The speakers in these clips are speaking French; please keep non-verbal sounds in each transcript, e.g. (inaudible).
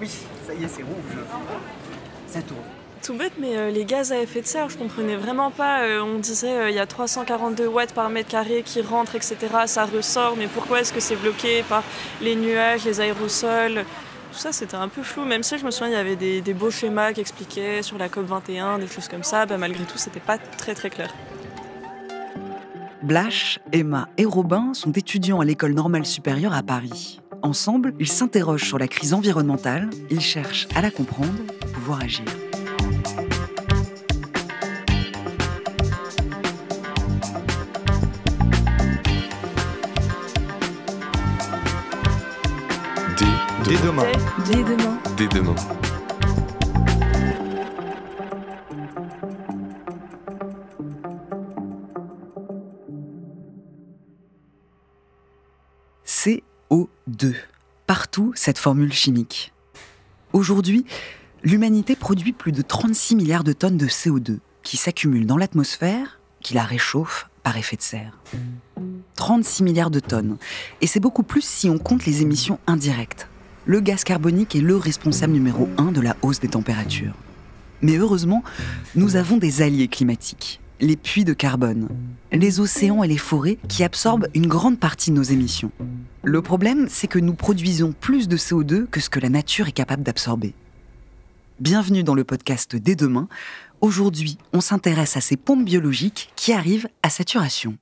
Oui, ça y est, c'est rouge. Ça tourne. Tout bête, mais euh, les gaz à effet de serre, je comprenais vraiment pas. Euh, on disait euh, il y a 342 watts par mètre carré qui rentrent, etc. Ça ressort, mais pourquoi est-ce que c'est bloqué par les nuages, les aérosols Tout ça, c'était un peu flou. Même si je me souviens, il y avait des, beaux schémas qui expliquaient sur la COP 21, des choses comme ça. Bah, malgré tout, c'était pas très très clair. Blache, Emma et Robin sont étudiants à l'école normale supérieure à Paris. Ensemble, ils s'interrogent sur la crise environnementale, ils cherchent à la comprendre, pouvoir agir. demain. Dès demain. Dès demain. partout cette formule chimique. Aujourd'hui, l'humanité produit plus de 36 milliards de tonnes de CO2 qui s'accumulent dans l'atmosphère, qui la réchauffe par effet de serre. 36 milliards de tonnes. Et c'est beaucoup plus si on compte les émissions indirectes. Le gaz carbonique est le responsable numéro un de la hausse des températures. Mais heureusement, nous avons des alliés climatiques les puits de carbone, les océans et les forêts qui absorbent une grande partie de nos émissions. Le problème, c'est que nous produisons plus de CO2 que ce que la nature est capable d'absorber. Bienvenue dans le podcast Dès demain. Aujourd'hui, on s'intéresse à ces pompes biologiques qui arrivent à saturation.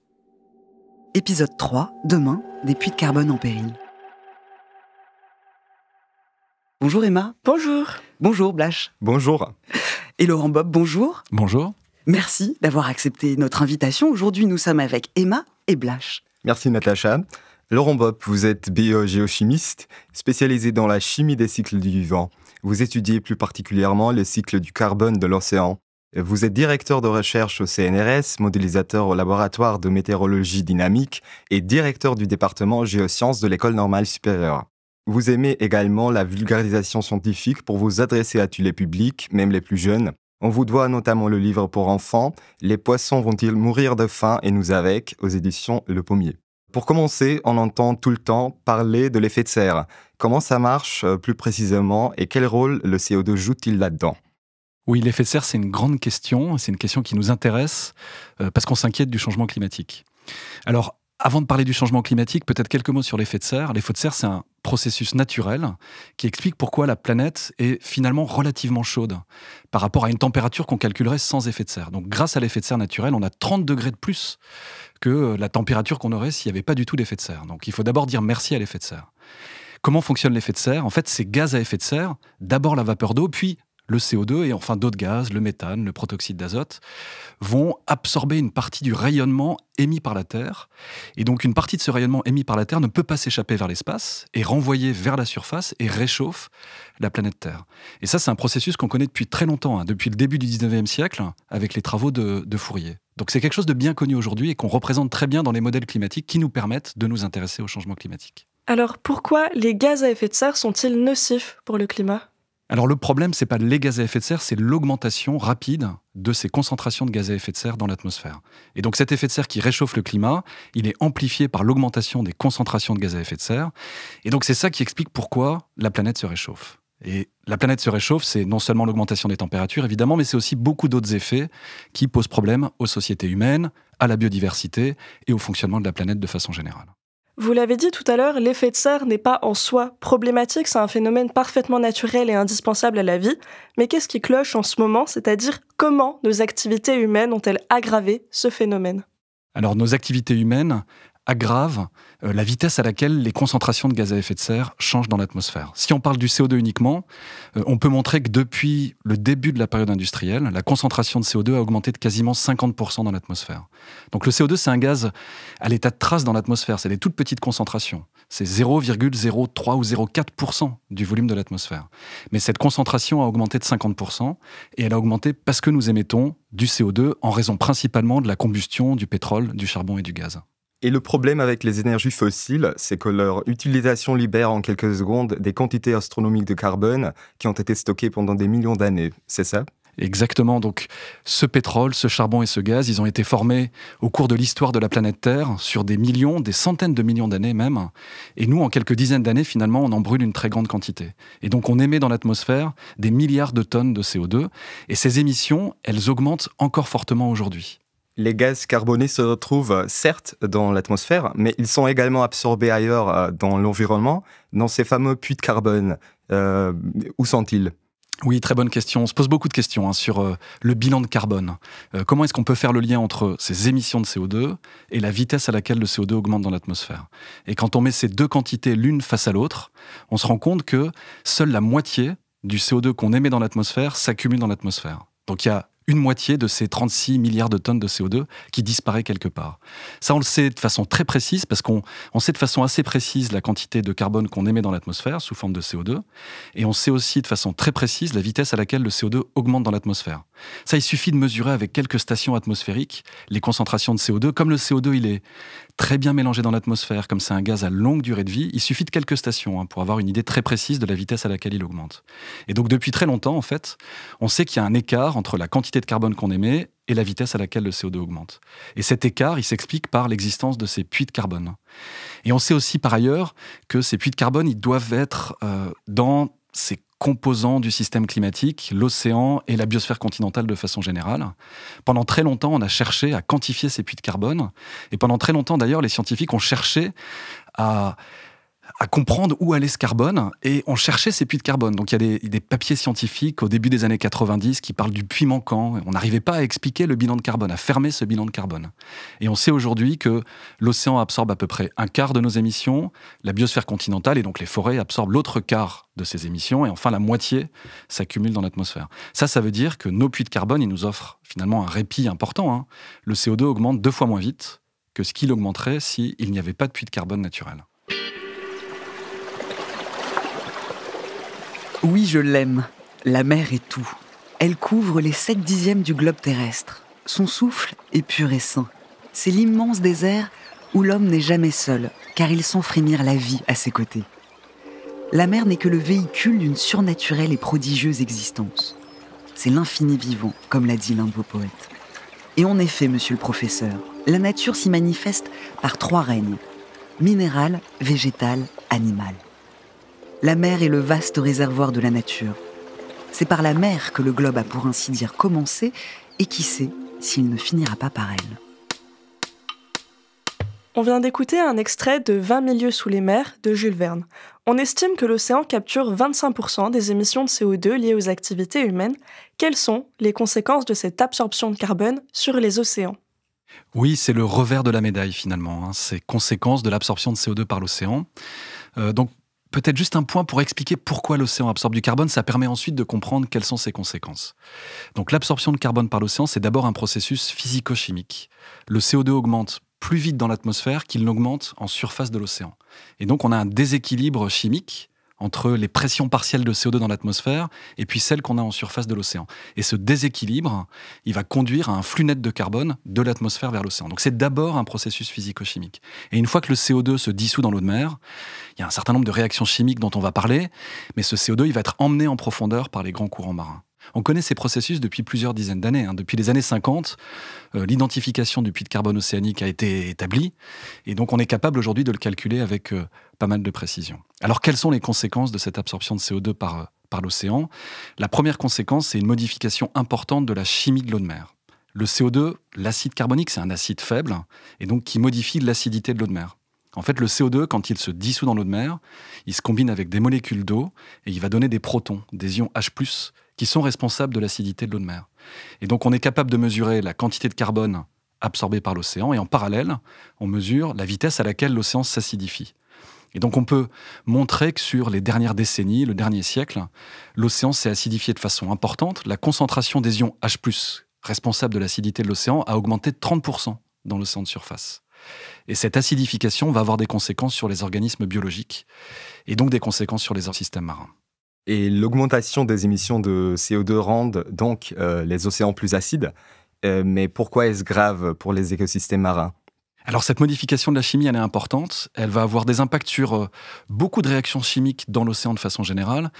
Épisode 3, demain, des puits de carbone en péril. Bonjour Emma. Bonjour. Bonjour Blache. Bonjour. Et Laurent Bob, bonjour. Bonjour. Merci d'avoir accepté notre invitation. Aujourd'hui, nous sommes avec Emma et Blash.: Merci Natacha. Laurent Bob, vous êtes bio-géochimiste e spécialisé dans la chimie des cycles du vivant. Vous étudiez plus particulièrement le cycle du carbone de l'océan. Vous êtes directeur de recherche au CNRS, modélisateur au laboratoire de météorologie dynamique et directeur du département géosciences de l'École normale supérieure. Vous aimez également la vulgarisation scientifique pour vous adresser à tous les publics, même les plus jeunes. On vous doit notamment le livre pour enfants Les poissons vont-ils mourir de faim et nous avec aux éditions Le Pommier. Pour commencer, on entend tout le temps parler de l'effet de serre. Comment ça marche euh, plus précisément et quel rôle le CO2 joue-t-il là-dedans oui, l'effet de serre, c'est une grande question, c'est une question qui nous intéresse euh, parce qu'on s'inquiète du changement climatique. Alors, avant de parler du changement climatique, peut-être quelques mots sur l'effet de serre. L'effet de serre, c'est un processus naturel qui explique pourquoi la planète est finalement relativement chaude par rapport à une température qu'on calculerait sans effet de serre. Donc grâce à l'effet de serre naturel, on a 30 degrés de plus que la température qu'on aurait s'il n'y avait pas du tout d'effet de serre. Donc il faut d'abord dire merci à l'effet de serre. Comment fonctionne l'effet de serre En fait, c'est gaz à effet de serre, d'abord la vapeur d'eau, puis le CO2 et enfin d'autres gaz, le méthane, le protoxyde d'azote, vont absorber une partie du rayonnement émis par la Terre. Et donc une partie de ce rayonnement émis par la Terre ne peut pas s'échapper vers l'espace et renvoyer vers la surface et réchauffe la planète Terre. Et ça, c'est un processus qu'on connaît depuis très longtemps, hein, depuis le début du 19e siècle, avec les travaux de, de Fourier. Donc c'est quelque chose de bien connu aujourd'hui et qu'on représente très bien dans les modèles climatiques qui nous permettent de nous intéresser au changement climatique. Alors pourquoi les gaz à effet de serre sont-ils nocifs pour le climat alors le problème, c'est pas les gaz à effet de serre, c'est l'augmentation rapide de ces concentrations de gaz à effet de serre dans l'atmosphère. Et donc cet effet de serre qui réchauffe le climat, il est amplifié par l'augmentation des concentrations de gaz à effet de serre. Et donc c'est ça qui explique pourquoi la planète se réchauffe. Et la planète se réchauffe, c'est non seulement l'augmentation des températures, évidemment, mais c'est aussi beaucoup d'autres effets qui posent problème aux sociétés humaines, à la biodiversité et au fonctionnement de la planète de façon générale. Vous l'avez dit tout à l'heure, l'effet de serre n'est pas en soi problématique, c'est un phénomène parfaitement naturel et indispensable à la vie. Mais qu'est-ce qui cloche en ce moment, c'est-à-dire comment nos activités humaines ont-elles aggravé ce phénomène alors nos activités humaines, aggrave euh, la vitesse à laquelle les concentrations de gaz à effet de serre changent dans l'atmosphère. Si on parle du CO2 uniquement, euh, on peut montrer que depuis le début de la période industrielle, la concentration de CO2 a augmenté de quasiment 50% dans l'atmosphère. Donc le CO2, c'est un gaz à l'état de trace dans l'atmosphère, c'est des toutes petites concentrations. C'est 0,03 ou 0,4% du volume de l'atmosphère. Mais cette concentration a augmenté de 50% et elle a augmenté parce que nous émettons du CO2 en raison principalement de la combustion du pétrole, du charbon et du gaz. Et le problème avec les énergies fossiles, c'est que leur utilisation libère en quelques secondes des quantités astronomiques de carbone qui ont été stockées pendant des millions d'années, c'est ça Exactement. Donc, ce pétrole, ce charbon et ce gaz, ils ont été formés au cours de l'histoire de la planète Terre sur des millions, des centaines de millions d'années même. Et nous, en quelques dizaines d'années, finalement, on en brûle une très grande quantité. Et donc, on émet dans l'atmosphère des milliards de tonnes de CO2. Et ces émissions, elles augmentent encore fortement aujourd'hui les gaz carbonés se retrouvent certes dans l'atmosphère, mais ils sont également absorbés ailleurs euh, dans l'environnement, dans ces fameux puits de carbone. Euh, où sont-ils oui, très bonne question. On se pose beaucoup de questions hein, sur euh, le bilan de carbone. comment est-ce qu'on peut faire le lien entre ces émissions de CO2 et la vitesse à laquelle le CO2 augmente dans l'atmosphère Et quand on met ces deux quantités l'une face à l'autre, on se rend compte que seule la moitié du CO2 qu'on émet dans l'atmosphère s'accumule dans l'atmosphère. Donc il y a une moitié de ces 36 milliards de tonnes de CO2 qui disparaît quelque part. Ça, on le sait de façon très précise, parce qu'on sait de façon assez précise la quantité de carbone qu'on émet dans l'atmosphère sous forme de CO2, et on sait aussi de façon très précise la vitesse à laquelle le CO2 augmente dans l'atmosphère. Ça, il suffit de mesurer avec quelques stations atmosphériques les concentrations de CO2. Comme le CO2, il est très bien mélangé dans l'atmosphère, comme c'est un gaz à longue durée de vie, il suffit de quelques stations hein, pour avoir une idée très précise de la vitesse à laquelle il augmente. Et donc depuis très longtemps, en fait, on sait qu'il y a un écart entre la quantité de carbone qu'on émet et la vitesse à laquelle le CO2 augmente. Et cet écart, il s'explique par l'existence de ces puits de carbone. Et on sait aussi par ailleurs que ces puits de carbone, ils doivent être euh, dans ces composants du système climatique, l'océan et la biosphère continentale de façon générale. Pendant très longtemps, on a cherché à quantifier ces puits de carbone, et pendant très longtemps d'ailleurs, les scientifiques ont cherché à à comprendre où allait ce carbone et on cherchait ces puits de carbone. Donc il y a des, papiers scientifiques au début des années 90 qui parlent du puits manquant. On n'arrivait pas à expliquer le bilan de carbone, à fermer ce bilan de carbone. Et on sait aujourd'hui que l'océan absorbe à peu près un quart de nos émissions, la biosphère continentale et donc les forêts absorbent l'autre quart de ces émissions et enfin la moitié s'accumule dans l'atmosphère. Ça, ça veut dire que nos puits de carbone, ils nous offrent finalement un répit important. Hein. Le CO2 augmente deux fois moins vite que ce qu'il augmenterait s'il n'y avait pas de puits de carbone naturel. Oui, je l'aime. La mer est tout. Elle couvre les sept dixièmes du globe terrestre. Son souffle est pur et sain. C'est l'immense désert où l'homme n'est jamais seul, car il sent frémir la vie à ses côtés. La mer n'est que le véhicule d'une surnaturelle et prodigieuse existence. C'est l'infini vivant, comme l'a dit l'un de vos poètes. Et en effet, monsieur le professeur, la nature s'y manifeste par trois règnes, minéral, végétal, animal la mer est le vaste réservoir de la nature. C'est par la mer que le globe a pour ainsi dire commencé, et qui sait s'il ne finira pas par elle. On vient d'écouter un extrait de 20 milieux sous les mers de Jules Verne. On estime que l'océan capture 25% des émissions de CO2 liées aux activités humaines. Quelles sont les conséquences de cette absorption de carbone sur les océans Oui, c'est le revers de la médaille finalement, hein. ces conséquences de l'absorption de CO2 par l'océan. Euh, donc peut-être juste un point pour expliquer pourquoi l'océan absorbe du carbone, ça permet ensuite de comprendre quelles sont ses conséquences. Donc l'absorption de carbone par l'océan, c'est d'abord un processus physico-chimique. Le CO2 augmente plus vite dans l'atmosphère qu'il n'augmente en surface de l'océan. Et donc on a un déséquilibre chimique entre les pressions partielles de CO2 dans l'atmosphère et puis celles qu'on a en surface de l'océan. Et ce déséquilibre, il va conduire à un flux net de carbone de l'atmosphère vers l'océan. Donc c'est d'abord un processus physico-chimique. Et une fois que le CO2 se dissout dans l'eau de mer, il y a un certain nombre de réactions chimiques dont on va parler, mais ce CO2, il va être emmené en profondeur par les grands courants marins. On connaît ces processus depuis plusieurs dizaines d'années. Hein. Depuis les années 50, euh, l'identification du puits de carbone océanique a été établie, et donc on est capable aujourd'hui de le calculer avec euh, pas mal de précision. Alors quelles sont les conséquences de cette absorption de CO2 par, euh, par l'océan La première conséquence, c'est une modification importante de la chimie de l'eau de mer. Le CO2, l'acide carbonique, c'est un acide faible, et donc qui modifie l'acidité de l'eau de mer. En fait, le CO2, quand il se dissout dans l'eau de mer, il se combine avec des molécules d'eau et il va donner des protons, des ions H, qui sont responsables de l'acidité de l'eau de mer. Et donc on est capable de mesurer la quantité de carbone absorbée par l'océan et en parallèle, on mesure la vitesse à laquelle l'océan s'acidifie. Et donc on peut montrer que sur les dernières décennies, le dernier siècle, l'océan s'est acidifié de façon importante. La concentration des ions H, responsables de l'acidité de l'océan, a augmenté de 30% dans l'océan de surface. Et cette acidification va avoir des conséquences sur les organismes biologiques et donc des conséquences sur les systèmes marins. Et l'augmentation des émissions de CO2 rend donc euh, les océans plus acides. Euh, mais pourquoi est-ce grave pour les écosystèmes marins alors cette modification de la chimie, elle est importante. Elle va avoir des impacts sur euh, beaucoup de réactions chimiques dans l'océan de façon générale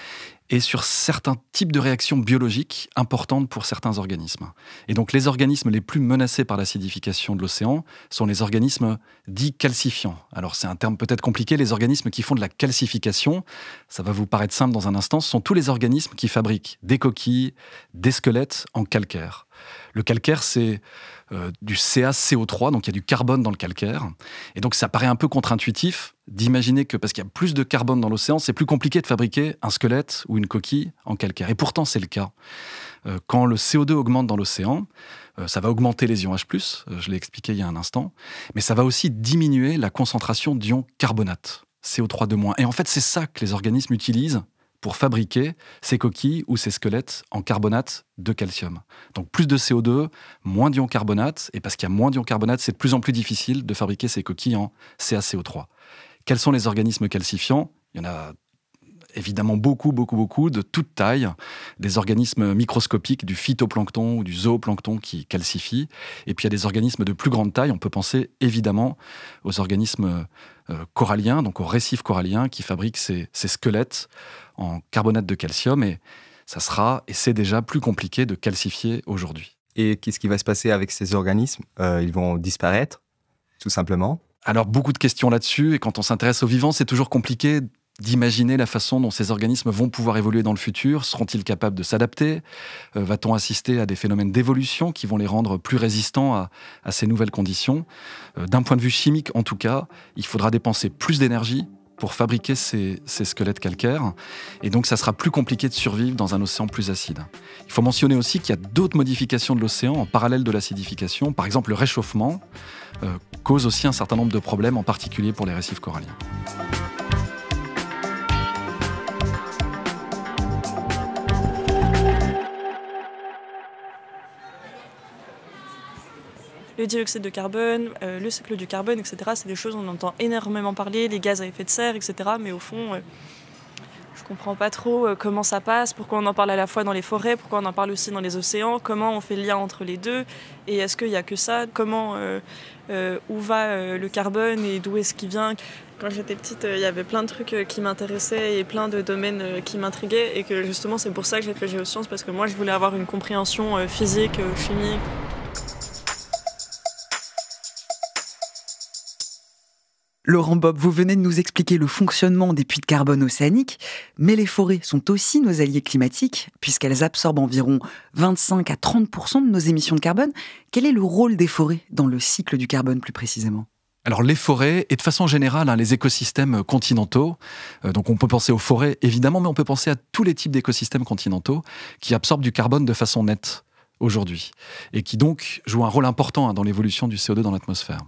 et sur certains types de réactions biologiques importantes pour certains organismes. Et donc les organismes les plus menacés par l'acidification de l'océan sont les organismes dits calcifiants. Alors c'est un terme peut-être compliqué, les organismes qui font de la calcification, ça va vous paraître simple dans un instant, ce sont tous les organismes qui fabriquent des coquilles, des squelettes en calcaire. Le calcaire, c'est euh, du CaCO3, donc il y a du carbone dans le calcaire. Et donc ça paraît un peu contre-intuitif d'imaginer que parce qu'il y a plus de carbone dans l'océan, c'est plus compliqué de fabriquer un squelette ou une coquille en calcaire. Et pourtant c'est le cas. Euh, quand le CO2 augmente dans l'océan, euh, ça va augmenter les ions H+, je l'ai expliqué il y a un instant, mais ça va aussi diminuer la concentration d'ions carbonate, CO3 de moins. Et en fait, c'est ça que les organismes utilisent pour fabriquer ces coquilles ou ces squelettes en carbonate de calcium. Donc plus de CO2, moins d'ions carbonate, et parce qu'il y a moins d'ions carbonate, c'est de plus en plus difficile de fabriquer ces coquilles en CaCO3. Quels sont les organismes calcifiants Il y en a évidemment beaucoup, beaucoup, beaucoup, de toutes tailles, des organismes microscopiques, du phytoplancton ou du zooplancton qui calcifient. Et puis il y a des organismes de plus grande taille, on peut penser évidemment aux organismes euh, coralliens, donc aux récifs coralliens, qui fabriquent ces squelettes en carbonate de calcium et ça sera, et c'est déjà plus compliqué de calcifier aujourd'hui. Et qu'est-ce qui va se passer avec ces organismes euh, Ils vont disparaître, tout simplement Alors, beaucoup de questions là-dessus, et quand on s'intéresse aux vivants, c'est toujours compliqué d'imaginer la façon dont ces organismes vont pouvoir évoluer dans le futur. Seront-ils capables de s'adapter euh, Va-t-on assister à des phénomènes d'évolution qui vont les rendre plus résistants à, ces nouvelles conditions euh, D'un point de vue chimique, en tout cas, il faudra dépenser plus d'énergie, pour fabriquer ces, squelettes calcaires. Et donc, ça sera plus compliqué de survivre dans un océan plus acide. Il faut mentionner aussi qu'il y a d'autres modifications de l'océan en parallèle de l'acidification. Par exemple, le réchauffement euh, cause aussi un certain nombre de problèmes, en particulier pour les récifs coralliens. le dioxyde de carbone, euh, le cycle du carbone, etc. C'est des choses, on entend énormément parler, les gaz à effet de serre, etc. Mais au fond, je euh, je comprends pas trop euh, comment ça passe, pourquoi on en parle à la fois dans les forêts, pourquoi on en parle aussi dans les océans, comment on fait le lien entre les deux, et est-ce qu'il n'y a que ça, comment, où va le carbone et d'où est-ce qu'il vient. Quand j'étais petite, il y avait plein de trucs qui m'intéressaient et plein de domaines qui m'intriguaient, et que justement c'est pour ça que j'ai fait géosciences, parce que moi je voulais avoir une compréhension physique, chimique. Laurent Bob, vous venez de nous expliquer le fonctionnement des puits de carbone océaniques, mais les forêts sont aussi nos alliés climatiques, puisqu'elles absorbent environ 25 à 30 de nos émissions de carbone. Quel est le rôle des forêts dans le cycle du carbone plus précisément alors les forêts et de façon générale hein, les écosystèmes continentaux, euh, donc on peut penser aux forêts évidemment, mais on peut penser à tous les types d'écosystèmes continentaux qui absorbent du carbone de façon nette aujourd'hui et qui donc jouent un rôle important hein, dans l'évolution du CO2 dans l'atmosphère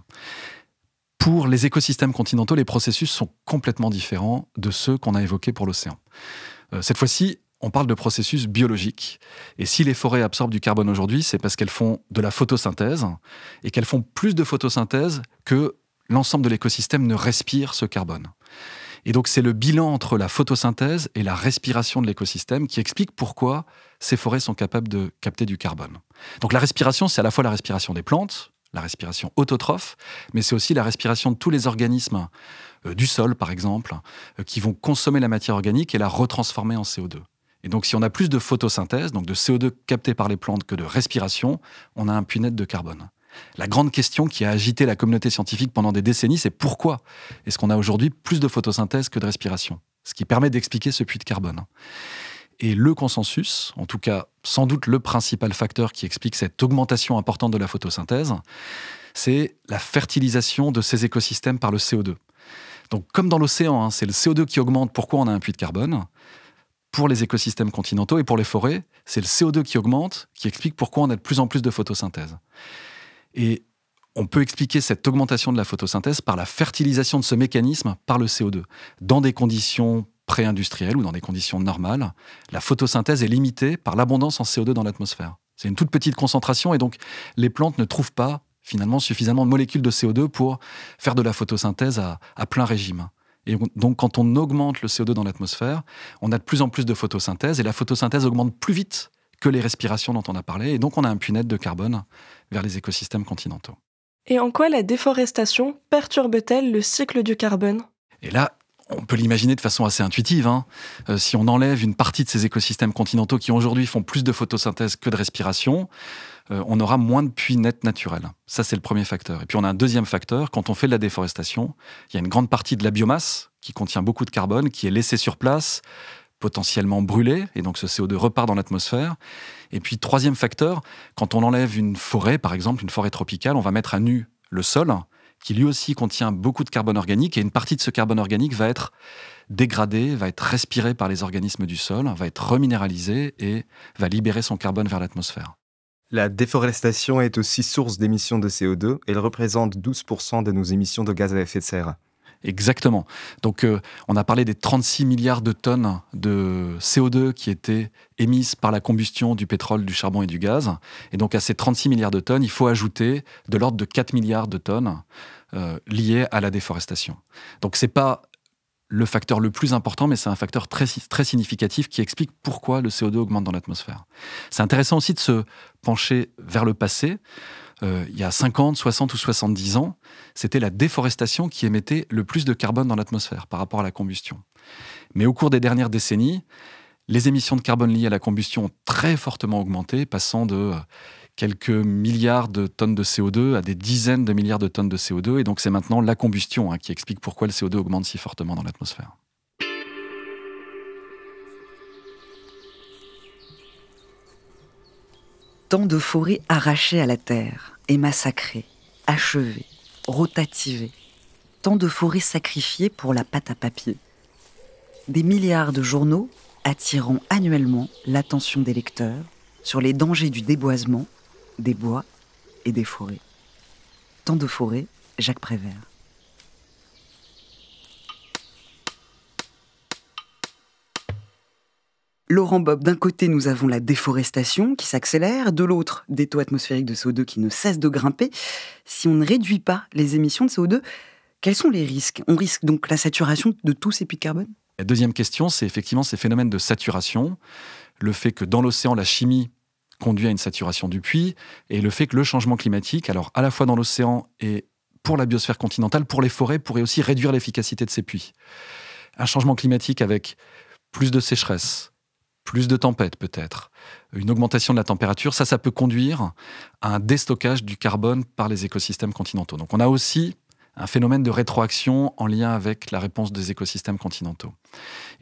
pour les écosystèmes continentaux, les processus sont complètement différents de ceux qu'on a évoqués pour l'océan. Euh, cette fois-ci, on parle de processus biologiques. Et si les forêts absorbent du carbone aujourd'hui, c'est parce qu'elles font de la photosynthèse et qu'elles font plus de photosynthèse que l'ensemble de l'écosystème ne respire ce carbone. Et donc c'est le bilan entre la photosynthèse et la respiration de l'écosystème qui explique pourquoi ces forêts sont capables de capter du carbone. Donc la respiration, c'est à la fois la respiration des plantes, la respiration autotrophe, mais c'est aussi la respiration de tous les organismes, euh, du sol par exemple, euh, qui vont consommer la matière organique et la retransformer en CO2. Et donc si on a plus de photosynthèse, donc de CO2 capté par les plantes que de respiration, on a un puits net de carbone. La grande question qui a agité la communauté scientifique pendant des décennies, c'est pourquoi est-ce qu'on a aujourd'hui plus de photosynthèse que de respiration Ce qui permet d'expliquer ce puits de carbone. Et le consensus, en tout cas sans doute le principal facteur qui explique cette augmentation importante de la photosynthèse, c'est la fertilisation de ces écosystèmes par le CO2. Donc comme dans l'océan, hein, c'est le CO2 qui augmente, pourquoi on a un puits de carbone Pour les écosystèmes continentaux et pour les forêts, c'est le CO2 qui augmente qui explique pourquoi on a de plus en plus de photosynthèse. Et on peut expliquer cette augmentation de la photosynthèse par la fertilisation de ce mécanisme par le CO2, dans des conditions pré-industrielle ou dans des conditions normales, la photosynthèse est limitée par l'abondance en CO2 dans l'atmosphère. C'est une toute petite concentration et donc les plantes ne trouvent pas finalement suffisamment de molécules de CO2 pour faire de la photosynthèse à, plein régime. Et donc quand on augmente le CO2 dans l'atmosphère, on a de plus en plus de photosynthèse et la photosynthèse augmente plus vite que les respirations dont on a parlé et donc on a un puits net de carbone vers les écosystèmes continentaux. Et en quoi la déforestation perturbe-t-elle le cycle du carbone Et là, on peut l'imaginer de façon assez intuitive. Hein. Euh, si on enlève une partie de ces écosystèmes continentaux qui aujourd'hui font plus de photosynthèse que de respiration, euh, on aura moins de puits nets naturels. Ça, c'est le premier facteur. Et puis, on a un deuxième facteur. Quand on fait de la déforestation, il y a une grande partie de la biomasse qui contient beaucoup de carbone, qui est laissée sur place, potentiellement brûlée, et donc ce CO2 repart dans l'atmosphère. Et puis, troisième facteur, quand on enlève une forêt, par exemple, une forêt tropicale, on va mettre à nu le sol, qui lui aussi contient beaucoup de carbone organique, et une partie de ce carbone organique va être dégradée, va être respirée par les organismes du sol, va être reminéralisée et va libérer son carbone vers l'atmosphère. La déforestation est aussi source d'émissions de CO2. Elle représente 12% de nos émissions de gaz à effet de serre. Exactement. Donc euh, on a parlé des 36 milliards de tonnes de CO2 qui étaient émises par la combustion du pétrole, du charbon et du gaz. Et donc à ces 36 milliards de tonnes, il faut ajouter de l'ordre de 4 milliards de tonnes euh, liées à la déforestation. Donc c'est pas le facteur le plus important, mais c'est un facteur très, très significatif qui explique pourquoi le CO2 augmente dans l'atmosphère. C'est intéressant aussi de se pencher vers le passé. Euh, il y a 50, 60 ou 70 ans, c'était la déforestation qui émettait le plus de carbone dans l'atmosphère par rapport à la combustion. Mais au cours des dernières décennies, les émissions de carbone liées à la combustion ont très fortement augmenté, passant de euh, quelques milliards de tonnes de CO2 à des dizaines de milliards de tonnes de CO2. Et donc c'est maintenant la combustion hein, qui explique pourquoi le CO2 augmente si fortement dans l'atmosphère. Tant de forêts arrachées à la terre et massacrées, achevées, rotativées. Tant de forêts sacrifiées pour la pâte à papier. Des milliards de journaux attirant annuellement l'attention des lecteurs sur les dangers du déboisement des bois et des forêts. Tant de forêts, Jacques Prévert. Laurent Bob, d'un côté, nous avons la déforestation qui s'accélère, de l'autre, des taux atmosphériques de CO2 qui ne cessent de grimper. Si on ne réduit pas les émissions de CO2, quels sont les risques On risque donc la saturation de tous ces puits de carbone La deuxième question, c'est effectivement ces phénomènes de saturation, le fait que dans l'océan, la chimie conduit à une saturation du puits, et le fait que le changement climatique, alors à la fois dans l'océan et pour la biosphère continentale, pour les forêts, pourrait aussi réduire l'efficacité de ces puits. Un changement climatique avec plus de sécheresse, plus de tempêtes peut-être, une augmentation de la température, ça, ça peut conduire à un déstockage du carbone par les écosystèmes continentaux. Donc on a aussi un phénomène de rétroaction en lien avec la réponse des écosystèmes continentaux.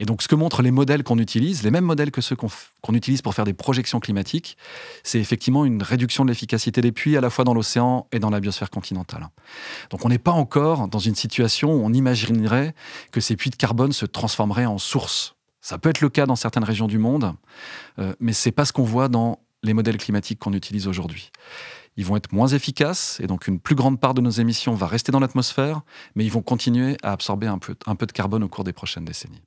Et donc ce que montrent les modèles qu'on utilise, les mêmes modèles que ceux qu'on utilise pour faire des projections climatiques, c'est effectivement une réduction de l'efficacité des puits à la fois dans l'océan et dans la biosphère continentale. Donc on n'est pas encore dans une situation où on imaginerait que ces puits de carbone se transformeraient en sources. Ça peut être le cas dans certaines régions du monde, euh, mais c'est pas ce qu'on voit dans les modèles climatiques qu'on utilise aujourd'hui ils vont être moins efficaces et donc une plus grande part de nos émissions va rester dans l'atmosphère, mais ils vont continuer à absorber un peu, de carbone au cours des prochaines décennies.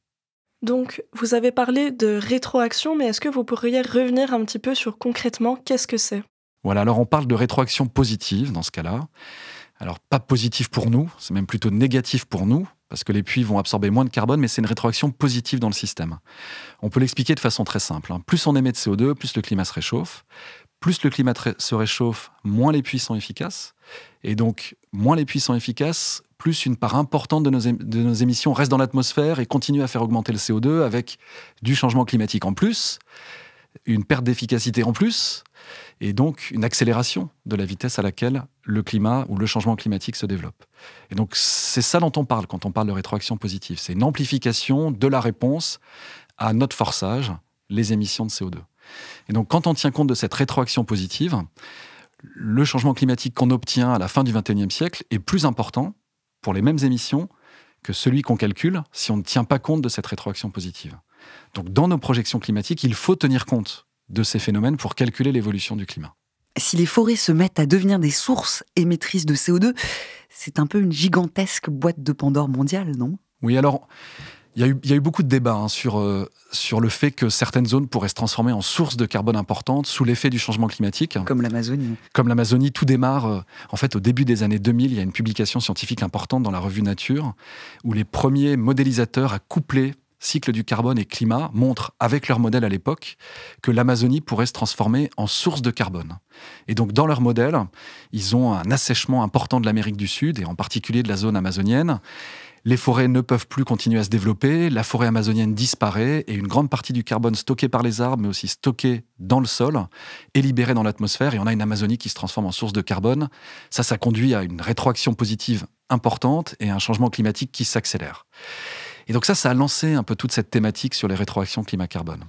Donc, vous avez parlé de rétroaction, mais est-ce que vous pourriez revenir un petit peu sur concrètement qu'est-ce que c'est Voilà, alors on parle de rétroaction positive dans ce cas-là. Alors, pas positive pour nous, c'est même plutôt négatif pour nous, parce que les puits vont absorber moins de carbone, mais c'est une rétroaction positive dans le système. On peut l'expliquer de façon très simple. Hein. Plus on émet de CO2, plus le climat se réchauffe plus le climat se réchauffe, moins les puits sont efficaces. Et donc, moins les puits sont efficaces, plus une part importante de nos, de nos émissions reste dans l'atmosphère et continue à faire augmenter le CO2 avec du changement climatique en plus, une perte d'efficacité en plus, et donc une accélération de la vitesse à laquelle le climat ou le changement climatique se développe. Et donc, c'est ça dont on parle quand on parle de rétroaction positive. C'est une amplification de la réponse à notre forçage, les émissions de CO2. Et donc, quand on tient compte de cette rétroaction positive, le changement climatique qu'on obtient à la fin du XXIe siècle est plus important pour les mêmes émissions que celui qu'on calcule si on ne tient pas compte de cette rétroaction positive. Donc dans nos projections climatiques, il faut tenir compte de ces phénomènes pour calculer l'évolution du climat. Si les forêts se mettent à devenir des sources émettrices de CO2, c'est un peu une gigantesque boîte de Pandore mondiale, non Oui, alors il y, a eu beaucoup de débats hein, euh, sur, le fait que certaines zones pourraient se transformer en source de carbone importante sous l'effet du changement climatique. Comme l'Amazonie. Comme l'Amazonie, tout démarre. Euh, en fait, au début des années 2000, il y a une publication scientifique importante dans la revue Nature où les premiers modélisateurs à coupler cycle du carbone et climat montrent, avec leur modèle à l'époque, que l'Amazonie pourrait se transformer en source de carbone. Et donc, dans leur modèle, ils ont un assèchement important de l'Amérique du Sud, et en particulier de la zone amazonienne. Les forêts ne peuvent plus continuer à se développer, la forêt amazonienne disparaît et une grande partie du carbone stocké par les arbres, mais aussi stocké dans le sol, est libéré dans l'atmosphère et on a une Amazonie qui se transforme en source de carbone. Ça, ça conduit à une rétroaction positive importante et un changement climatique qui s'accélère. Et donc ça, ça a lancé un peu toute cette thématique sur les rétroactions climat-carbone.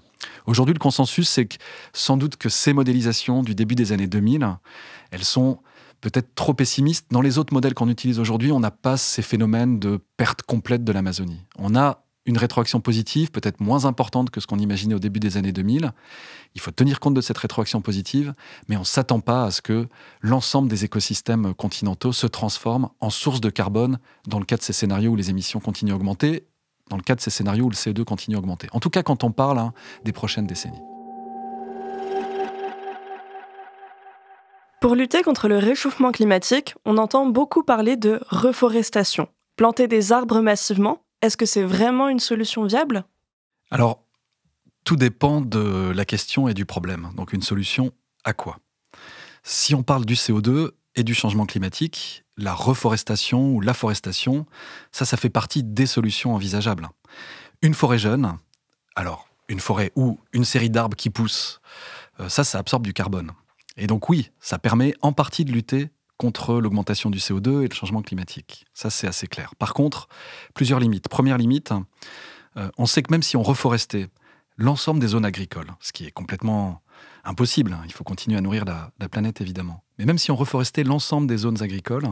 Aujourd'hui, le consensus, c'est que sans doute que ces modélisations du début des années 2000, elles sont peut-être trop pessimiste. Dans les autres modèles qu'on utilise aujourd'hui, on n'a pas ces phénomènes de perte complète de l'Amazonie. On a une rétroaction positive, peut-être moins importante que ce qu'on imaginait au début des années 2000. Il faut tenir compte de cette rétroaction positive, mais on ne s'attend pas à ce que l'ensemble des écosystèmes continentaux se transforment en source de carbone dans le cas de ces scénarios où les émissions continuent à augmenter, dans le cas de ces scénarios où le CO2 continue à augmenter. En tout cas, quand on parle hein, des prochaines décennies. Pour lutter contre le réchauffement climatique, on entend beaucoup parler de reforestation. Planter des arbres massivement, est-ce que c'est vraiment une solution viable Alors, tout dépend de la question et du problème. Donc, une solution à quoi Si on parle du CO2 et du changement climatique, la reforestation ou l'afforestation, ça, ça fait partie des solutions envisageables. Une forêt jeune, alors une forêt ou une série d'arbres qui poussent, euh, ça, ça absorbe du carbone. Et donc oui, ça permet en partie de lutter contre l'augmentation du CO2 et le changement climatique. Ça, c'est assez clair. Par contre, plusieurs limites. Première limite, euh, on sait que même si on reforestait l'ensemble des zones agricoles, ce qui est complètement impossible, hein, il faut continuer à nourrir la, la planète évidemment, mais même si on reforestait l'ensemble des zones agricoles,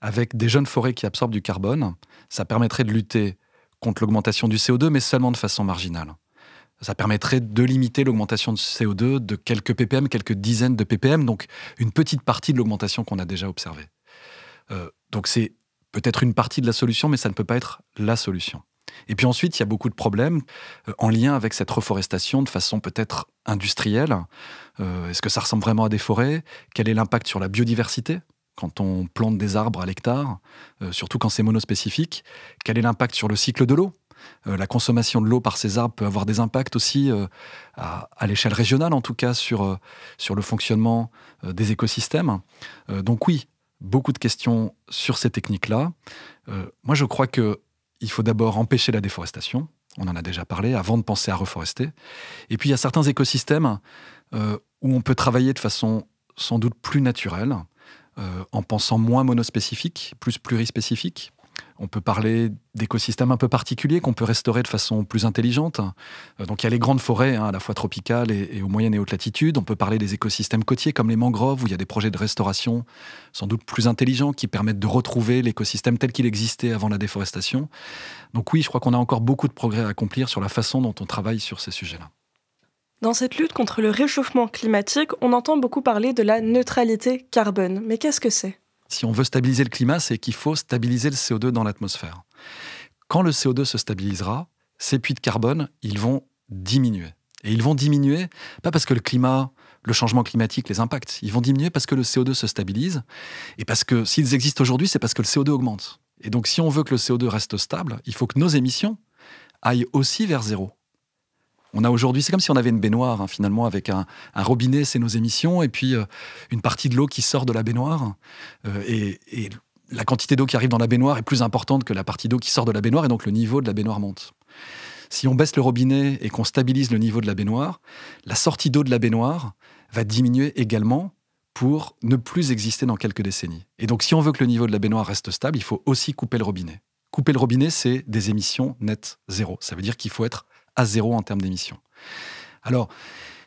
avec des jeunes forêts qui absorbent du carbone, ça permettrait de lutter contre l'augmentation du CO2, mais seulement de façon marginale. Ça permettrait de limiter l'augmentation de CO2 de quelques ppm, quelques dizaines de ppm, donc une petite partie de l'augmentation qu'on a déjà observée. Euh, donc c'est peut-être une partie de la solution, mais ça ne peut pas être la solution. Et puis ensuite, il y a beaucoup de problèmes euh, en lien avec cette reforestation de façon peut-être industrielle. Euh, est-ce que ça ressemble vraiment à des forêts Quel est l'impact sur la biodiversité quand on plante des arbres à l'hectare, surtout quand c'est monospécifique Quel est l'impact sur le cycle de l'eau euh, la consommation de l'eau par ces arbres peut avoir des impacts aussi, euh, à, l'échelle régionale en tout cas, sur, euh, le fonctionnement des écosystèmes. donc oui, beaucoup de questions sur ces techniques-là. moi, je crois qu'il faut d'abord empêcher la déforestation, on en a déjà parlé, avant de penser à reforester. Et puis il y a certains écosystèmes où on peut travailler de façon sans doute plus naturelle, en pensant moins monospécifique, plus plurispécifique. On peut parler d'écosystèmes un peu particuliers qu'on peut restaurer de façon plus intelligente. Euh, donc il y a les grandes forêts, hein, à la fois tropicales et, et, aux moyennes et hautes latitudes. On peut parler des écosystèmes côtiers comme les mangroves, où il y a des projets de restauration sans doute plus intelligents qui permettent de retrouver l'écosystème tel qu'il existait avant la déforestation. Donc oui, je crois qu'on a encore beaucoup de progrès à accomplir sur la façon dont on travaille sur ces sujets-là. Dans cette lutte contre le réchauffement climatique, on entend beaucoup parler de la neutralité carbone. Mais qu'est-ce que c'est si on veut stabiliser le climat, c'est qu'il faut stabiliser le CO2 dans l'atmosphère. Quand le CO2 se stabilisera, ces puits de carbone, ils vont diminuer. Et ils vont diminuer, pas parce que le climat, le changement climatique les impacte, ils vont diminuer parce que le CO2 se stabilise, et parce que s'ils existent aujourd'hui, c'est parce que le CO2 augmente. Et donc si on veut que le CO2 reste stable, il faut que nos émissions aillent aussi vers zéro. On a aujourd'hui, c'est comme si on avait une baignoire hein, finalement avec un, robinet, c'est nos émissions, et puis euh, une partie de l'eau qui sort de la baignoire. Euh, et, la quantité d'eau qui arrive dans la baignoire est plus importante que la partie d'eau qui sort de la baignoire, et donc le niveau de la baignoire monte. Si on baisse le robinet et qu'on stabilise le niveau de la baignoire, la sortie d'eau de la baignoire va diminuer également pour ne plus exister dans quelques décennies. Et donc si on veut que le niveau de la baignoire reste stable, il faut aussi couper le robinet. Couper le robinet, c'est des émissions nettes zéro. Ça veut dire qu'il faut être à zéro en termes d'émissions. Alors,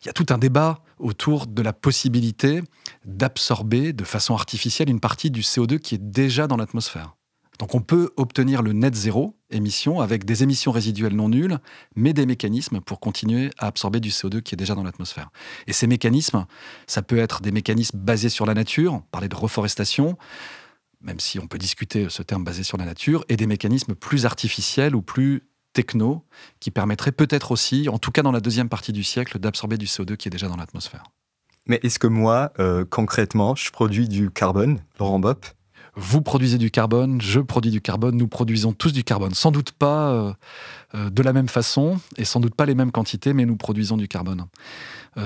il y a tout un débat autour de la possibilité d'absorber de façon artificielle une partie du CO2 qui est déjà dans l'atmosphère. Donc on peut obtenir le net zéro émission avec des émissions résiduelles non nulles, mais des mécanismes pour continuer à absorber du CO2 qui est déjà dans l'atmosphère. Et ces mécanismes, ça peut être des mécanismes basés sur la nature, on parlait de reforestation, même si on peut discuter ce terme basé sur la nature, et des mécanismes plus artificiels ou plus techno qui permettrait peut-être aussi, en tout cas dans la deuxième partie du siècle, d'absorber du CO2 qui est déjà dans l'atmosphère. Mais est-ce que moi, euh, concrètement, je produis du carbone, Laurent Bop vous produisez du carbone, je produis du carbone, nous produisons tous du carbone. Sans doute pas euh, euh, de la même façon et sans doute pas les mêmes quantités, mais nous produisons du carbone.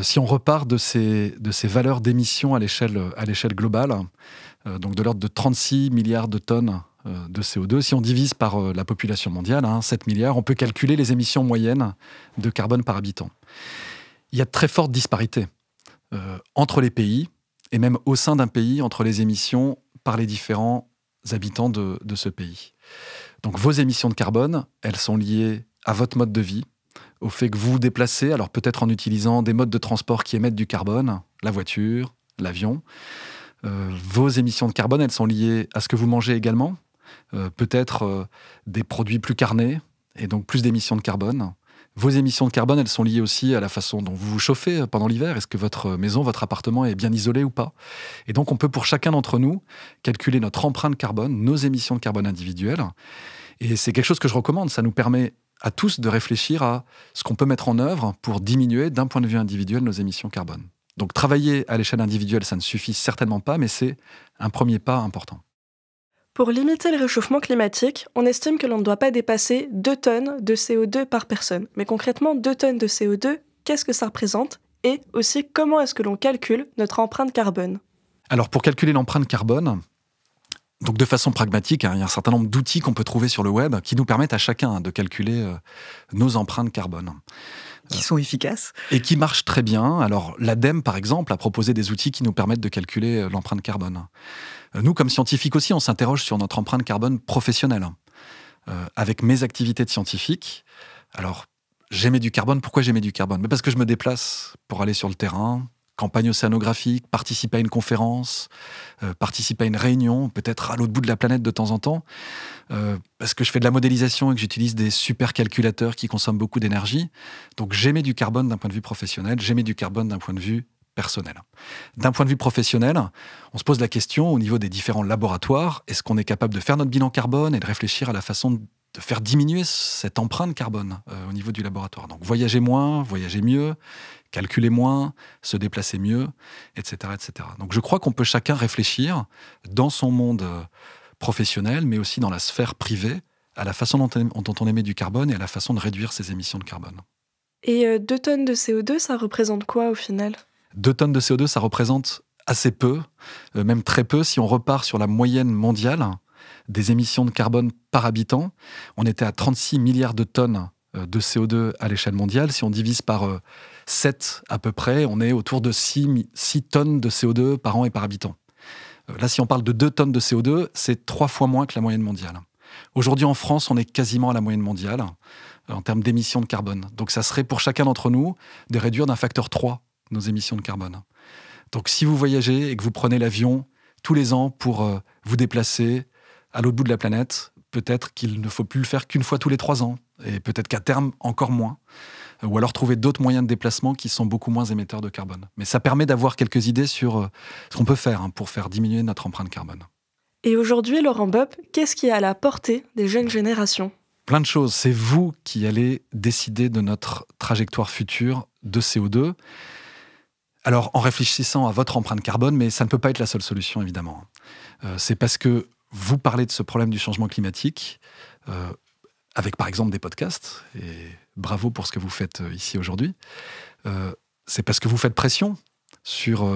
si on repart de ces, de ces valeurs d'émissions à l'échelle globale, donc de l'ordre de 36 milliards de tonnes euh, de CO2. Si on divise par euh, la population mondiale, 7 hein, milliards, on peut calculer les émissions moyennes de carbone par habitant. Il y a de très fortes disparités euh, entre les pays et même au sein d'un pays entre les émissions par les différents habitants de, ce pays. Donc vos émissions de carbone, elles sont liées à votre mode de vie, au fait que vous vous déplacez, alors peut-être en utilisant des modes de transport qui émettent du carbone, la voiture, l'avion. vos émissions de carbone, elles sont liées à ce que vous mangez également, euh, peut-être euh, des produits plus carnés et donc plus d'émissions de carbone. Vos émissions de carbone, elles sont liées aussi à la façon dont vous vous chauffez euh, pendant l'hiver. Est-ce que votre maison, votre appartement est bien isolé ou pas Et donc, on peut pour chacun d'entre nous calculer notre empreinte carbone, nos émissions de carbone individuelles. Et c'est quelque chose que je recommande. Ça nous permet à tous de réfléchir à ce qu'on peut mettre en œuvre pour diminuer d'un point de vue individuel nos émissions carbone. Donc, travailler à l'échelle individuelle, ça ne suffit certainement pas, mais c'est un premier pas important. Pour limiter le réchauffement climatique, on estime que l'on ne doit pas dépasser 2 tonnes de CO2 par personne. Mais concrètement, 2 tonnes de CO2, qu'est-ce que ça représente Et aussi, comment est-ce que l'on calcule notre empreinte carbone Alors, pour calculer l'empreinte carbone, donc de façon pragmatique, hein, il y a un certain nombre d'outils qu'on peut trouver sur le web qui nous permettent à chacun de calculer euh, nos empreintes carbone qui sont efficaces. Et qui marchent très bien. Alors l'ADEME, par exemple, a proposé des outils qui nous permettent de calculer euh, l'empreinte carbone. Euh, nous, comme scientifiques aussi, on s'interroge sur notre empreinte carbone professionnelle. Euh, avec mes activités de scientifique, alors j'aimais du carbone. Pourquoi j'aimais du carbone Parce que je me déplace pour aller sur le terrain, campagne océanographique, participer à une conférence, euh, participe à une réunion, peut-être à l'autre bout de la planète de temps en temps, euh, parce que je fais de la modélisation et que j'utilise des supercalculateurs qui consomment beaucoup d'énergie. Donc j'émets du carbone d'un point de vue professionnel, j'émets du carbone d'un point de vue personnel. D'un point de vue professionnel, on se pose la question au niveau des différents laboratoires, est-ce qu'on est capable de faire notre bilan carbone et de réfléchir à la façon de faire diminuer cette empreinte carbone euh, au niveau du laboratoire. Donc voyager moins, voyager mieux, calculer moins, se déplacer mieux, etc. etc. Donc je crois qu'on peut chacun réfléchir dans son monde euh, professionnel, mais aussi dans la sphère privée, à la façon dont on émet du carbone et à la façon de réduire ses émissions de carbone. Et euh, deux tonnes de CO2, ça représente quoi au final Deux tonnes de CO2, ça représente assez peu, même très peu, si on repart sur la moyenne mondiale des émissions de carbone par habitant. On était à 36 milliards de tonnes euh, de CO2 à l'échelle mondiale. Si on divise par 7 euh, à peu près, on est autour de 6, 6 tonnes de CO2 par an et par habitant. Euh, là, si on parle de 2 tonnes de CO2, c'est 3 fois moins que la moyenne mondiale. Aujourd'hui, en France, on est quasiment à la moyenne mondiale en termes d'émissions de carbone. Donc, ça serait pour chacun d'entre nous de réduire d'un facteur 3 nos émissions de carbone. Donc, si vous voyagez et que vous prenez l'avion tous les ans pour vous déplacer à l'autre bout de la planète, peut-être qu'il ne faut plus le faire qu'une fois tous les trois ans, et peut-être qu'à terme encore moins, ou alors trouver d'autres moyens de déplacement qui sont beaucoup moins émetteurs de carbone. Mais ça permet d'avoir quelques idées sur euh, ce qu'on peut faire hein, pour faire diminuer notre empreinte carbone. Et aujourd'hui, Laurent Bob, qu'est-ce qui est à la portée des jeunes générations Plein de choses. C'est vous qui allez décider de notre trajectoire future de CO2. Alors, en réfléchissant à votre empreinte carbone, mais ça ne peut pas être la seule solution, évidemment. Hein. Euh, c'est parce que vous parlez de ce problème du changement climatique euh, avec par exemple des podcasts, et bravo pour ce que vous faites euh, ici aujourd'hui, euh, c'est parce que vous faites pression sur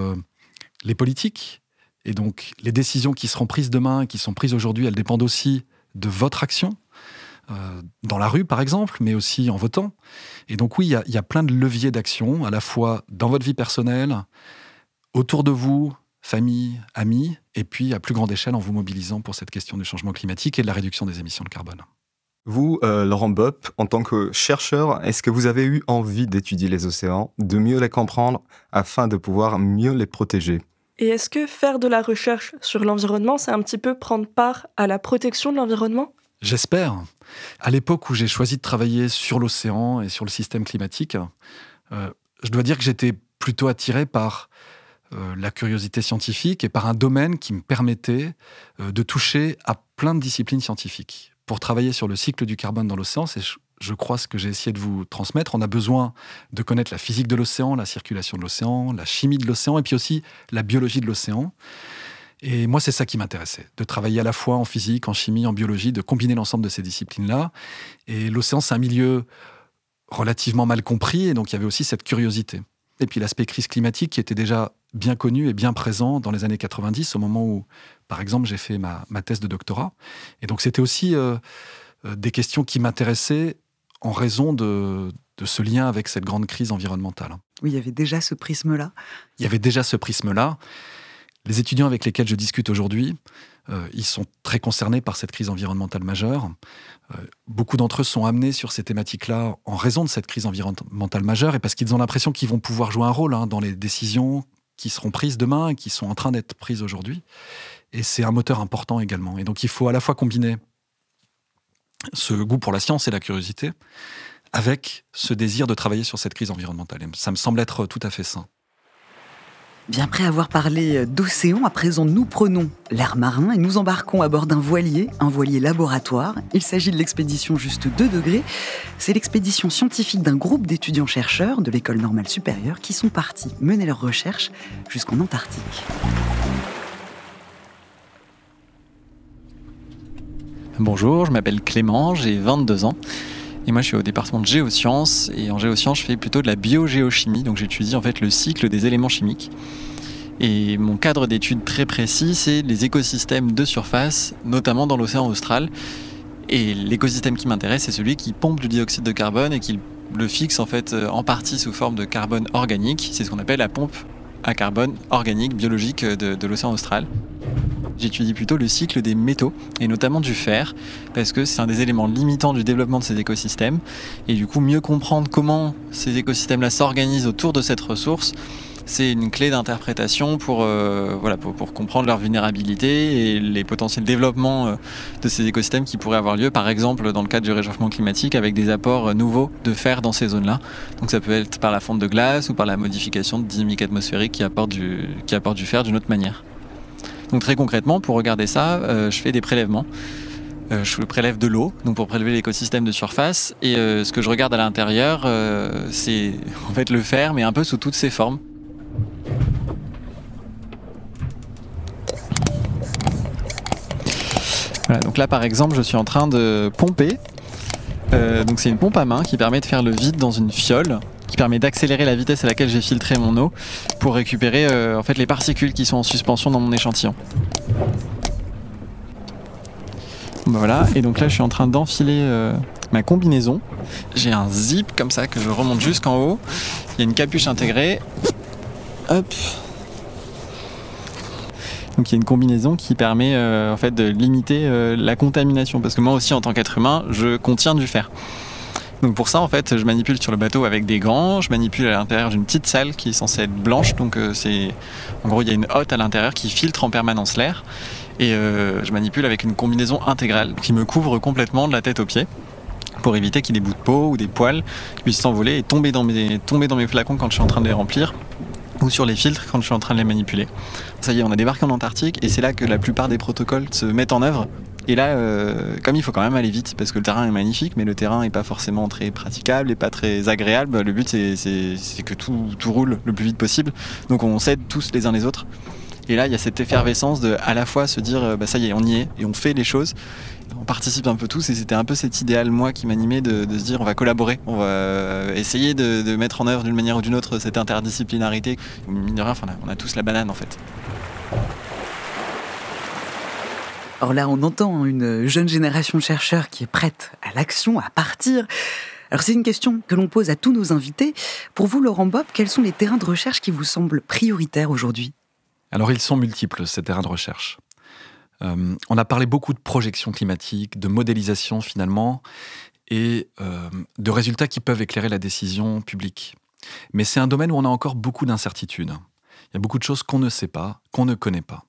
les politiques. Et donc les décisions qui seront prises demain, qui sont prises aujourd'hui, elles dépendent aussi de votre action, dans la rue par exemple, mais aussi en votant. Et donc oui, il y, y, a plein de leviers d'action, à la fois dans votre vie personnelle, autour de vous, famille, amis, et puis à plus grande échelle en vous mobilisant pour cette question du changement climatique et de la réduction des émissions de carbone. Vous, euh, Laurent Bopp, en tant que chercheur, est-ce que vous avez eu envie d'étudier les océans, de mieux les comprendre afin de pouvoir mieux les protéger Et est-ce que faire de la recherche sur l'environnement, c'est un petit peu prendre part à la protection de l'environnement J'espère. À l'époque où j'ai choisi de travailler sur l'océan et sur le système climatique, euh, je dois dire que j'étais plutôt attiré par euh, la curiosité scientifique et par un domaine qui me permettait euh, de toucher à plein de disciplines scientifiques. Pour travailler sur le cycle du carbone dans l'océan, c'est je crois ce que j'ai essayé de vous transmettre. On a besoin de connaître la physique de l'océan, la circulation de l'océan, la chimie de l'océan et puis aussi la biologie de l'océan. Et moi, c'est ça qui m'intéressait, de travailler à la fois en physique, en chimie, en biologie, de combiner l'ensemble de ces disciplines-là. Et l'océan, c'est un milieu relativement mal compris, et donc il y avait aussi cette curiosité et puis l'aspect crise climatique qui était déjà bien connu et bien présent dans les années 90, au moment où, par exemple, j'ai fait ma, ma, thèse de doctorat. Et donc c'était aussi euh, euh, des questions qui m'intéressaient en raison de, de ce lien avec cette grande crise environnementale. Hein. Oui, il y avait déjà ce prisme-là. Il y avait déjà ce prisme-là. Les étudiants avec lesquels je discute aujourd'hui euh, ils sont très concernés par cette crise environnementale majeure. Euh, beaucoup d'entre eux sont amenés sur ces thématiques-là en raison de cette crise environnementale majeure et parce qu'ils ont l'impression qu'ils vont pouvoir jouer un rôle hein, dans les décisions qui seront prises demain et qui sont en train d'être prises aujourd'hui. Et c'est un moteur important également. Et donc il faut à la fois combiner ce goût pour la science et la curiosité avec ce désir de travailler sur cette crise environnementale. Et ça me semble être tout à fait sain. Bien après avoir parlé euh, d'océan, à présent nous prenons l'air marin et nous embarquons à bord d'un voilier, un voilier laboratoire. Il s'agit de l'expédition Juste 2 degrés. C'est l'expédition scientifique d'un groupe d'étudiants-chercheurs de l'école normale supérieure qui sont partis mener leurs recherches jusqu'en Antarctique. Bonjour, je m'appelle Clément, j'ai 22 ans. Et moi, je suis au département de géosciences. Et en géosciences, je fais plutôt de la biogéochimie. Donc, j'étudie en fait le cycle des éléments chimiques. Et mon cadre d'étude très précis, c'est les écosystèmes de surface, notamment dans l'océan austral. Et l'écosystème qui m'intéresse, c'est celui qui pompe du dioxyde de carbone et qui le fixe en fait euh, en partie sous forme de carbone organique. C'est ce qu'on appelle la pompe à carbone organique biologique de l'océan austral j'étudie plutôt le cycle des métaux et notamment du fer parce que c'est un des éléments limitants du développement de ces écosystèmes et du coup mieux comprendre comment ces écosystèmes-là s'organisent autour de cette ressource c'est une clé d'interprétation pour, euh, pour, comprendre leur vulnérabilité et les potentiels développements euh, de ces écosystèmes qui pourraient avoir lieu, par exemple dans le cadre du réchauffement climatique, avec des apports euh, nouveaux de fer dans ces zones-là. Donc ça peut être par la fonte de glace ou par la modification de dynamique atmosphérique qui apporte qui apporte du fer d'une autre manière. Donc très concrètement, pour regarder ça, euh, je fais des prélèvements. Euh, je prélève de l'eau, donc pour prélever l'écosystème de surface. Et euh, ce que je regarde à l'intérieur, c'est (laughs) en fait le fer, mais un peu sous toutes ses formes. Voilà, donc là par exemple, je suis en train de pomper. donc c'est une pompe à main qui permet de faire le vide dans une fiole qui permet d'accélérer la vitesse à laquelle j'ai filtré mon eau pour récupérer euh, en fait les particules qui sont en suspension dans mon échantillon. Bah, voilà, et donc là je suis en train d'enfiler euh, ma combinaison. J'ai un zip comme ça que je remonte jusqu'en haut. Il y a une capuche intégrée. Hop, donc il y a une combinaison qui permet euh, en fait de limiter la contamination parce que moi aussi en tant qu'être humain, je contiens du fer. Donc pour ça, en fait, je manipule sur le bateau avec des gants, je manipule à l'intérieur d'une petite salle qui est censée être blanche, donc euh, c'est... En gros, il y a une hotte à l'intérieur qui filtre en permanence l'air, et euh, je manipule avec une combinaison intégrale qui me couvre complètement de la tête aux pieds pour éviter qu'il y ait des bouts de peau ou des poils qui puissent s'envoler et tomber dans, mes, tomber dans mes flacons quand je suis en train de les remplir ou sur les filtres quand je suis en train de les manipuler. Ça y est, on a débarqué en Antarctique et c'est là que la plupart des protocoles se mettent en œuvre et là, euh, comme il faut quand même aller vite, parce que le terrain est magnifique, mais le terrain n'est pas forcément très praticable et pas très agréable, le but c'est que tout, roule le plus vite possible. Donc on s'aide tous les uns les autres. Et là, il y a cette effervescence de à la fois se dire, euh, bah, ça y est, on y est, et on fait les choses. On participe un peu tous, et c'était un peu cet idéal, moi, qui m'animait de, se dire, on va collaborer, on va euh, essayer de, de mettre en œuvre d'une manière ou d'une autre cette interdisciplinarité. Mine de rien, on a tous la banane en fait. Alors là, on entend hein, une jeune génération de chercheurs qui est prête à l'action, à partir. Alors c'est une question que l'on pose à tous nos invités. Pour vous, Laurent Bob, quels sont les terrains de recherche qui vous semblent prioritaires aujourd'hui Alors ils sont multiples, ces terrains de recherche. Euh, on a parlé beaucoup de projections climatiques, de modélisation finalement, et euh, de résultats qui peuvent éclairer la décision publique. Mais c'est un domaine où on a encore beaucoup d'incertitudes. Il y a beaucoup de choses qu'on ne sait pas, qu'on ne connaît pas.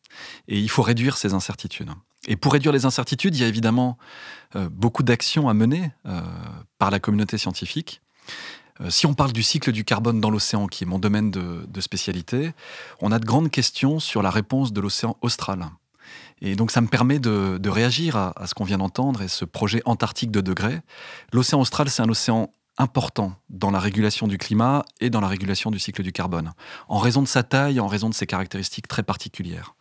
Et il faut réduire ces incertitudes. Et pour réduire les incertitudes, il y a évidemment euh, beaucoup d'actions à mener euh, par la communauté scientifique. Euh, si on parle du cycle du carbone dans l'océan, qui est mon domaine de, spécialité, on a de grandes questions sur la réponse de l'océan austral. Et donc ça me permet de, réagir à, ce qu'on vient d'entendre et ce projet antarctique de degrés. L'océan austral, c'est un océan important dans la régulation du climat et dans la régulation du cycle du carbone, en raison de sa taille, en raison de ses caractéristiques très particulières.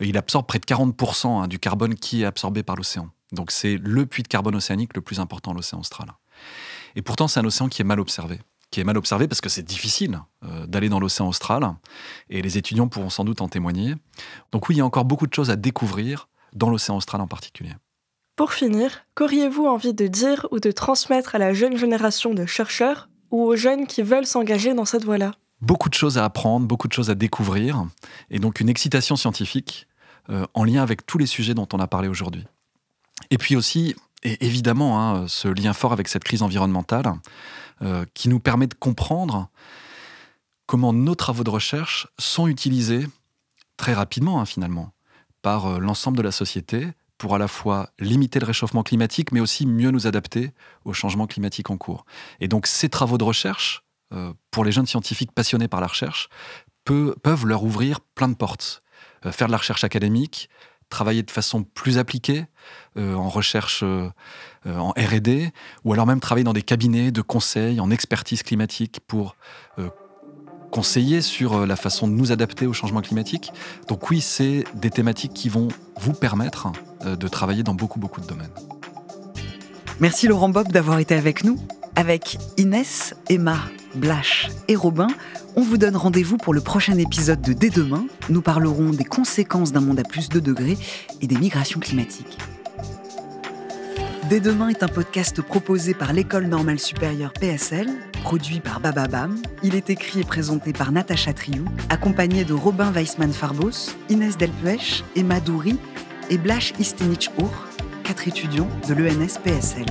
Euh, il absorbe près de 40% hein, du carbone qui est absorbé par l'océan. Donc c'est le puits de carbone océanique le plus important, l'océan austral. Et pourtant, c'est un océan qui est mal observé qui est mal observé parce que c'est difficile euh, d'aller dans l'océan austral, et les étudiants pourront sans doute en témoigner. Donc oui, il y a encore beaucoup de choses à découvrir, dans l'océan austral en particulier. Pour finir, qu'auriez-vous envie de dire ou de transmettre à la jeune génération de chercheurs ou aux jeunes qui veulent s'engager dans cette voie-là beaucoup de choses à apprendre, beaucoup de choses à découvrir, et donc une excitation scientifique euh, en lien avec tous les sujets dont on a parlé aujourd'hui. Et puis aussi, évidemment, hein, ce lien fort avec cette crise environnementale euh, qui nous permet de comprendre comment nos travaux de recherche sont utilisés très rapidement, hein, finalement, par euh, l'ensemble de la société pour à la fois limiter le réchauffement climatique, mais aussi mieux nous adapter au changement climatique en cours. Et donc ces travaux de recherche, euh, pour les jeunes scientifiques passionnés par la recherche, peuvent leur ouvrir plein de portes. Euh, faire de la recherche académique, travailler de façon plus appliquée, euh, en recherche, en RD, ou alors même travailler dans des cabinets de conseil, en expertise climatique pour conseiller sur la façon de nous adapter au changement climatique. Donc oui, c'est des thématiques qui vont vous permettre de travailler dans beaucoup, beaucoup de domaines. Merci Laurent Bob d'avoir été avec nous. Avec Inès, Emma, Blash et Robin, on vous donne rendez-vous pour le prochain épisode de Dès demain. Nous parlerons des conséquences d'un monde à plus de degrés et des migrations climatiques. Dès demain est un podcast proposé par l'École normale supérieure PSL, produit par Bababam. Il est écrit et présenté par Natacha Triou, accompagné de Robin Weissman-Farbos, Inès Delpuech, Emma Doury et Blash istinich our quatre étudiants de l'ENS PSL.